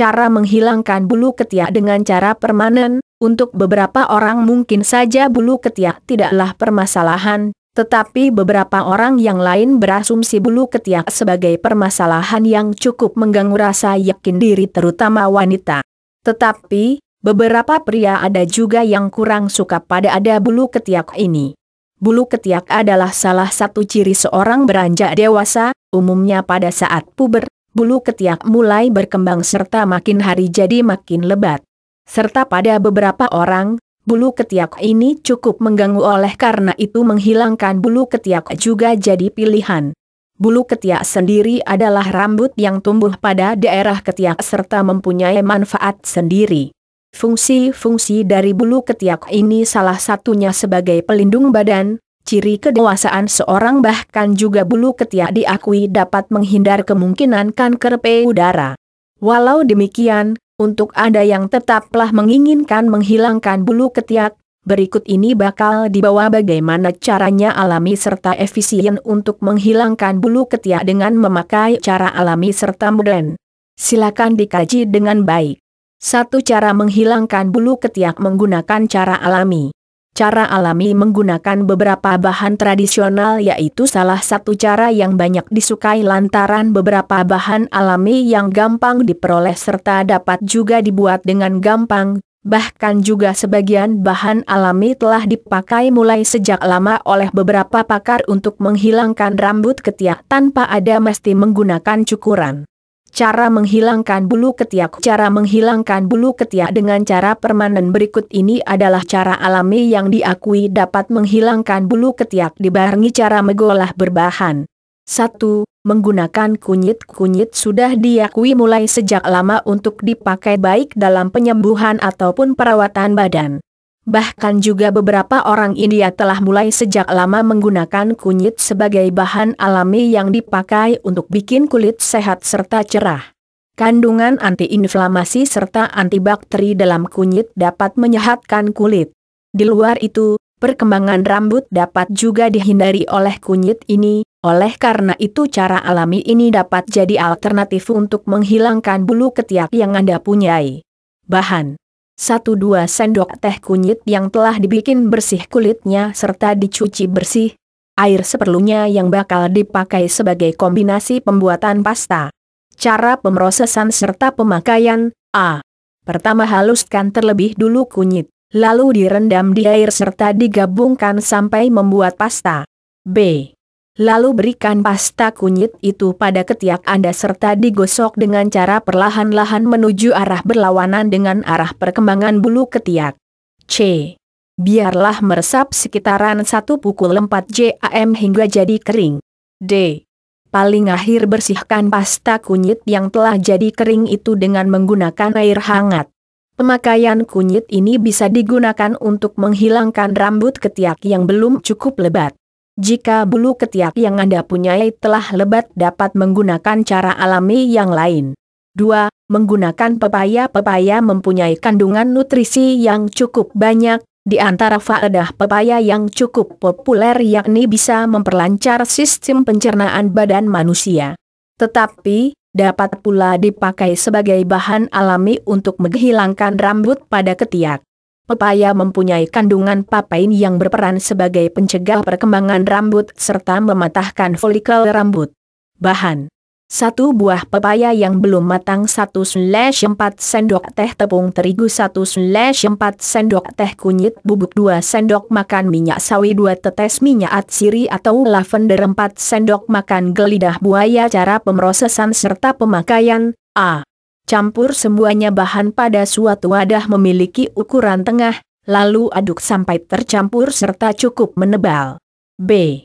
cara menghilangkan bulu ketiak dengan cara permanen, untuk beberapa orang mungkin saja bulu ketiak tidaklah permasalahan, tetapi beberapa orang yang lain berasumsi bulu ketiak sebagai permasalahan yang cukup mengganggu rasa yakin diri terutama wanita. Tetapi, beberapa pria ada juga yang kurang suka pada ada bulu ketiak ini. Bulu ketiak adalah salah satu ciri seorang beranjak dewasa, umumnya pada saat puber, bulu ketiak mulai berkembang serta makin hari jadi makin lebat. Serta pada beberapa orang, bulu ketiak ini cukup mengganggu oleh karena itu menghilangkan bulu ketiak juga jadi pilihan. Bulu ketiak sendiri adalah rambut yang tumbuh pada daerah ketiak serta mempunyai manfaat sendiri. Fungsi-fungsi dari bulu ketiak ini salah satunya sebagai pelindung badan, ciri kedewasaan seorang bahkan juga bulu ketiak diakui dapat menghindar kemungkinan kanker payudara. Walau demikian, untuk ada yang tetaplah menginginkan menghilangkan bulu ketiak, berikut ini bakal dibawa bagaimana caranya alami serta efisien untuk menghilangkan bulu ketiak dengan memakai cara alami serta modern. Silakan dikaji dengan baik. Satu cara menghilangkan bulu ketiak menggunakan cara alami. Cara alami menggunakan beberapa bahan tradisional yaitu salah satu cara yang banyak disukai lantaran beberapa bahan alami yang gampang diperoleh serta dapat juga dibuat dengan gampang, bahkan juga sebagian bahan alami telah dipakai mulai sejak lama oleh beberapa pakar untuk menghilangkan rambut ketiak tanpa ada mesti menggunakan cukuran. Cara menghilangkan bulu ketiak Cara menghilangkan bulu ketiak dengan cara permanen berikut ini adalah cara alami yang diakui dapat menghilangkan bulu ketiak dibarengi cara megolah berbahan. 1. Menggunakan kunyit-kunyit sudah diakui mulai sejak lama untuk dipakai baik dalam penyembuhan ataupun perawatan badan. Bahkan juga beberapa orang India telah mulai sejak lama menggunakan kunyit sebagai bahan alami yang dipakai untuk bikin kulit sehat serta cerah. Kandungan antiinflamasi serta antibakteri dalam kunyit dapat menyehatkan kulit. Di luar itu, perkembangan rambut dapat juga dihindari oleh kunyit ini, oleh karena itu cara alami ini dapat jadi alternatif untuk menghilangkan bulu ketiak yang Anda punyai. Bahan satu dua sendok teh kunyit yang telah dibikin bersih kulitnya serta dicuci bersih, air seperlunya yang bakal dipakai sebagai kombinasi pembuatan pasta. Cara pemrosesan serta pemakaian, a. Pertama haluskan terlebih dulu kunyit, lalu direndam di air serta digabungkan sampai membuat pasta. B lalu berikan pasta kunyit itu pada ketiak Anda serta digosok dengan cara perlahan-lahan menuju arah berlawanan dengan arah perkembangan bulu ketiak. C. Biarlah meresap sekitaran 1 pukul 4 jam hingga jadi kering. D. Paling akhir bersihkan pasta kunyit yang telah jadi kering itu dengan menggunakan air hangat. Pemakaian kunyit ini bisa digunakan untuk menghilangkan rambut ketiak yang belum cukup lebat. Jika bulu ketiak yang Anda punyai telah lebat dapat menggunakan cara alami yang lain. 2. Menggunakan pepaya Pepaya mempunyai kandungan nutrisi yang cukup banyak, di antara faedah pepaya yang cukup populer yakni bisa memperlancar sistem pencernaan badan manusia. Tetapi, dapat pula dipakai sebagai bahan alami untuk menghilangkan rambut pada ketiak pepaya mempunyai kandungan papain yang berperan sebagai pencegah perkembangan rambut serta mematahkan folikel rambut. Bahan satu buah pepaya yang belum matang 1-4 sendok teh tepung terigu 1-4 sendok teh kunyit bubuk 2 sendok makan minyak sawi 2 tetes minyak atsiri atau lavender 4 sendok makan gelidah buaya cara pemrosesan serta pemakaian A campur semuanya bahan pada suatu wadah memiliki ukuran tengah, lalu aduk sampai tercampur serta cukup menebal. B.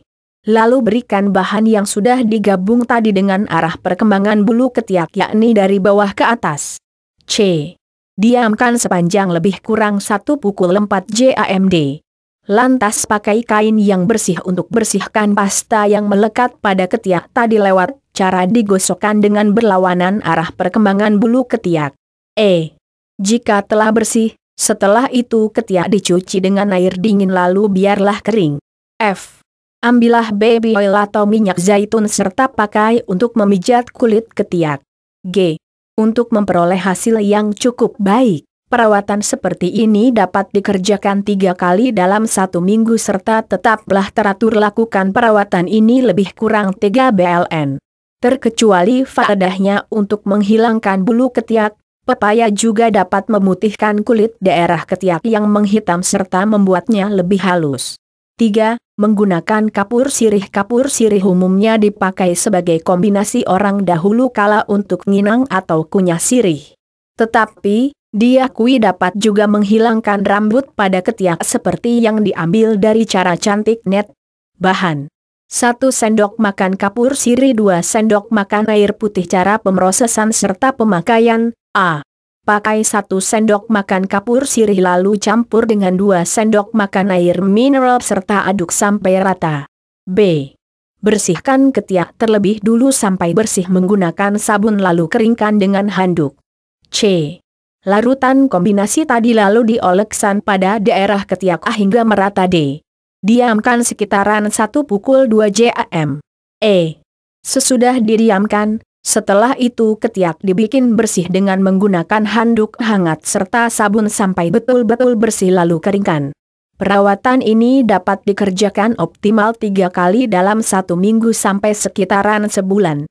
Lalu berikan bahan yang sudah digabung tadi dengan arah perkembangan bulu ketiak yakni dari bawah ke atas. C. Diamkan sepanjang lebih kurang satu pukul 4 JAMD. Lantas pakai kain yang bersih untuk bersihkan pasta yang melekat pada ketiak tadi lewat cara digosokkan dengan berlawanan arah perkembangan bulu ketiak. E. Jika telah bersih, setelah itu ketiak dicuci dengan air dingin lalu biarlah kering. F. Ambillah baby oil atau minyak zaitun serta pakai untuk memijat kulit ketiak. G. Untuk memperoleh hasil yang cukup baik. Perawatan seperti ini dapat dikerjakan tiga kali dalam satu minggu serta tetaplah teratur lakukan perawatan ini lebih kurang 3 BLN. Terkecuali faedahnya untuk menghilangkan bulu ketiak, pepaya juga dapat memutihkan kulit daerah ketiak yang menghitam serta membuatnya lebih halus. 3. Menggunakan kapur sirih Kapur sirih umumnya dipakai sebagai kombinasi orang dahulu kala untuk nginang atau kunyah sirih. Tetapi, Diakui dapat juga menghilangkan rambut pada ketiak seperti yang diambil dari cara cantik net. Bahan 1 sendok makan kapur sirih 2 sendok makan air putih Cara pemrosesan serta pemakaian A. Pakai 1 sendok makan kapur sirih lalu campur dengan 2 sendok makan air mineral serta aduk sampai rata. B. Bersihkan ketiak terlebih dulu sampai bersih menggunakan sabun lalu keringkan dengan handuk. C. Larutan kombinasi tadi lalu dioleksan pada daerah ketiak A hingga merata D. Diamkan sekitaran 1 pukul 2 JAM. E. Sesudah didiamkan, setelah itu ketiak dibikin bersih dengan menggunakan handuk hangat serta sabun sampai betul-betul bersih lalu keringkan. Perawatan ini dapat dikerjakan optimal tiga kali dalam satu minggu sampai sekitaran sebulan.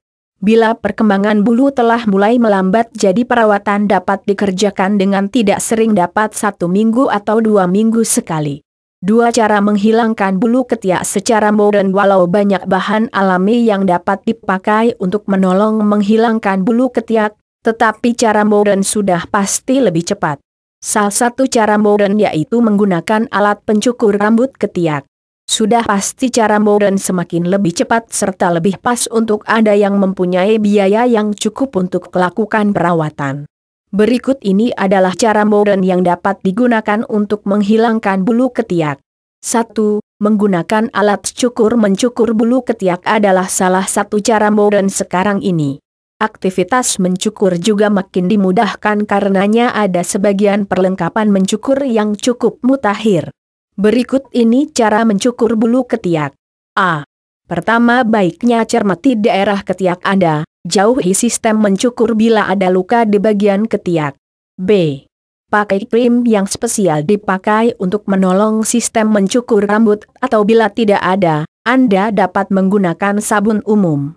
Bila perkembangan bulu telah mulai melambat jadi perawatan dapat dikerjakan dengan tidak sering dapat satu minggu atau dua minggu sekali. Dua cara menghilangkan bulu ketiak secara modern walau banyak bahan alami yang dapat dipakai untuk menolong menghilangkan bulu ketiak, tetapi cara modern sudah pasti lebih cepat. Salah satu cara modern yaitu menggunakan alat pencukur rambut ketiak. Sudah pasti cara modern semakin lebih cepat serta lebih pas untuk Anda yang mempunyai biaya yang cukup untuk melakukan perawatan. Berikut ini adalah cara modern yang dapat digunakan untuk menghilangkan bulu ketiak. 1. Menggunakan alat cukur mencukur bulu ketiak adalah salah satu cara modern sekarang ini. Aktivitas mencukur juga makin dimudahkan karenanya ada sebagian perlengkapan mencukur yang cukup mutakhir. Berikut ini cara mencukur bulu ketiak. A. Pertama baiknya cermati daerah ketiak Anda, jauhi sistem mencukur bila ada luka di bagian ketiak. B. Pakai krim yang spesial dipakai untuk menolong sistem mencukur rambut atau bila tidak ada, Anda dapat menggunakan sabun umum.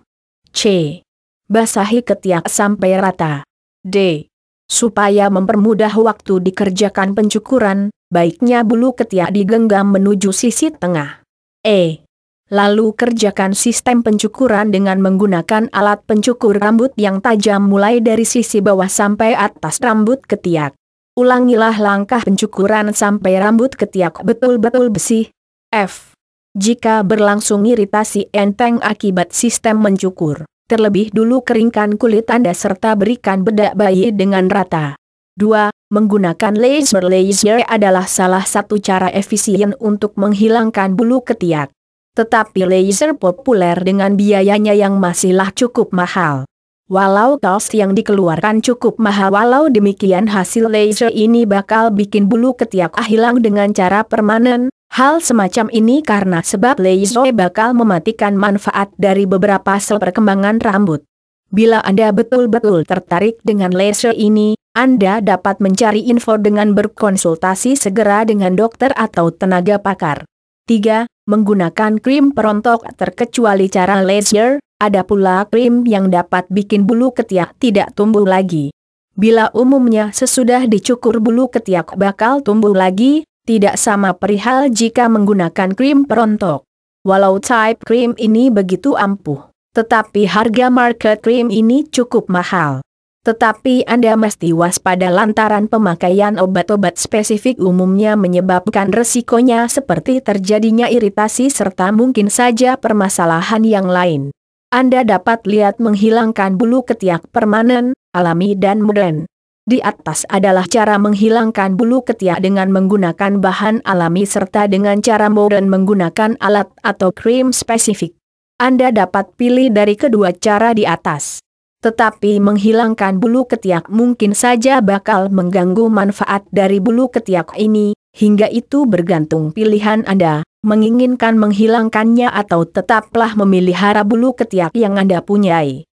C. Basahi ketiak sampai rata. D. Supaya mempermudah waktu dikerjakan pencukuran, baiknya bulu ketiak digenggam menuju sisi tengah. E. Lalu kerjakan sistem pencukuran dengan menggunakan alat pencukur rambut yang tajam mulai dari sisi bawah sampai atas rambut ketiak. Ulangilah langkah pencukuran sampai rambut ketiak betul-betul bersih. F. Jika berlangsung iritasi enteng akibat sistem mencukur, Terlebih dulu keringkan kulit Anda serta berikan bedak bayi dengan rata. 2. Menggunakan laser Laser adalah salah satu cara efisien untuk menghilangkan bulu ketiak. Tetapi laser populer dengan biayanya yang masihlah cukup mahal. Walau kaos yang dikeluarkan cukup mahal walau demikian hasil laser ini bakal bikin bulu ketiak hilang dengan cara permanen, Hal semacam ini karena sebab Leizoe bakal mematikan manfaat dari beberapa sel perkembangan rambut. Bila Anda betul-betul tertarik dengan laser ini, Anda dapat mencari info dengan berkonsultasi segera dengan dokter atau tenaga pakar. 3. Menggunakan krim perontok terkecuali cara laser, ada pula krim yang dapat bikin bulu ketiak tidak tumbuh lagi. Bila umumnya sesudah dicukur bulu ketiak bakal tumbuh lagi, tidak sama perihal jika menggunakan krim perontok. Walau type krim ini begitu ampuh, tetapi harga market krim ini cukup mahal. Tetapi Anda mesti waspada lantaran pemakaian obat-obat spesifik umumnya menyebabkan resikonya seperti terjadinya iritasi serta mungkin saja permasalahan yang lain. Anda dapat lihat menghilangkan bulu ketiak permanen, alami dan modern. Di atas adalah cara menghilangkan bulu ketiak dengan menggunakan bahan alami serta dengan cara modern menggunakan alat atau krim spesifik. Anda dapat pilih dari kedua cara di atas. Tetapi menghilangkan bulu ketiak mungkin saja bakal mengganggu manfaat dari bulu ketiak ini, hingga itu bergantung pilihan Anda, menginginkan menghilangkannya atau tetaplah memelihara bulu ketiak yang Anda punyai.